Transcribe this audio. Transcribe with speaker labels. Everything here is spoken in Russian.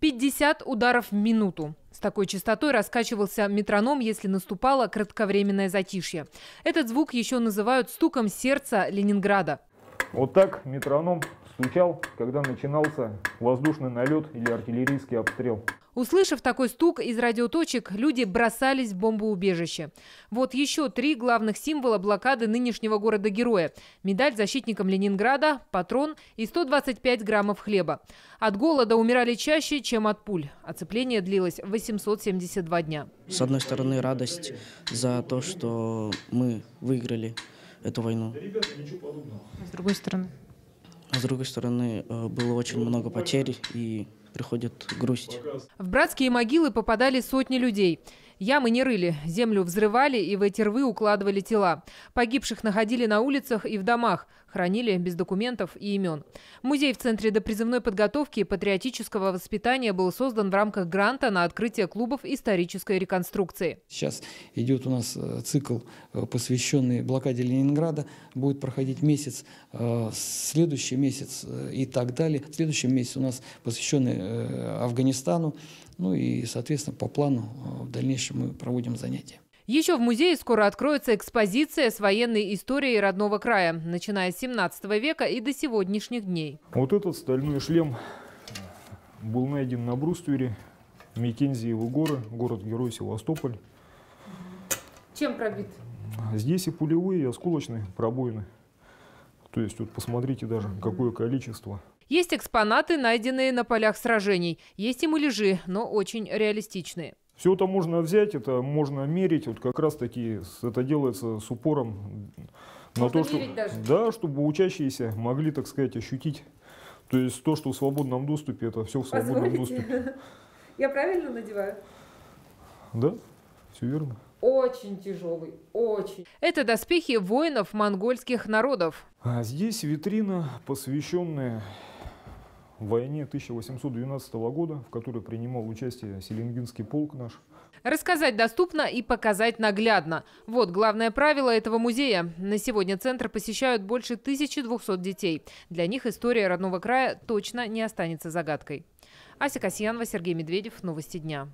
Speaker 1: 50 ударов в минуту. С такой частотой раскачивался метроном, если наступало кратковременное затишье. Этот звук еще называют стуком сердца Ленинграда.
Speaker 2: Вот так метроном стучал, когда начинался воздушный налет или артиллерийский обстрел.
Speaker 1: Услышав такой стук из радиоточек, люди бросались в бомбоубежище. Вот еще три главных символа блокады нынешнего города-героя. Медаль защитникам Ленинграда, патрон и 125 граммов хлеба. От голода умирали чаще, чем от пуль. Оцепление длилось 872 дня. С одной стороны, радость
Speaker 2: за то, что мы выиграли эту войну.
Speaker 1: С другой стороны?
Speaker 2: А с другой стороны, э, было очень много потерь и приходит грусть.
Speaker 1: В братские могилы попадали сотни людей. Ямы не рыли, землю взрывали и в эти рвы укладывали тела. Погибших находили на улицах и в домах хранили без документов и имен. Музей в Центре допризывной подготовки и патриотического воспитания был создан в рамках гранта на открытие клубов исторической реконструкции.
Speaker 2: Сейчас идет у нас э, цикл, э, посвященный блокаде Ленинграда. Будет проходить месяц, э, следующий месяц и так далее. Следующий месяц у нас посвященный Афганистану. Ну и, соответственно, по плану в дальнейшем мы проводим занятия.
Speaker 1: Еще в музее скоро откроется экспозиция с военной историей родного края, начиная с 17 века и до сегодняшних дней.
Speaker 2: Вот этот стальной шлем был найден на бруствере Микензиевы горы, город-герой Севастополь. Чем пробит? Здесь и пулевые, и осколочные пробоины. То есть вот посмотрите даже, какое количество.
Speaker 1: Есть экспонаты, найденные на полях сражений. Есть и муляжи, но очень реалистичные.
Speaker 2: Все это можно взять, это можно мерить, вот как раз таки это делается с упором можно на то, что, да, чтобы учащиеся могли, так сказать, ощутить, то есть то, что в свободном доступе, это все в свободном Позволите?
Speaker 1: доступе. Я правильно надеваю?
Speaker 2: Да, все верно.
Speaker 1: Очень тяжелый, очень. Это доспехи воинов монгольских народов.
Speaker 2: А здесь витрина, посвященная в войне 1812 года, в которой принимал участие Селенгинский полк наш.
Speaker 1: Рассказать доступно и показать наглядно. Вот главное правило этого музея. На сегодня центр посещают больше 1200 детей. Для них история родного края точно не останется загадкой. Ася Касьянова, Сергей Медведев. Новости дня.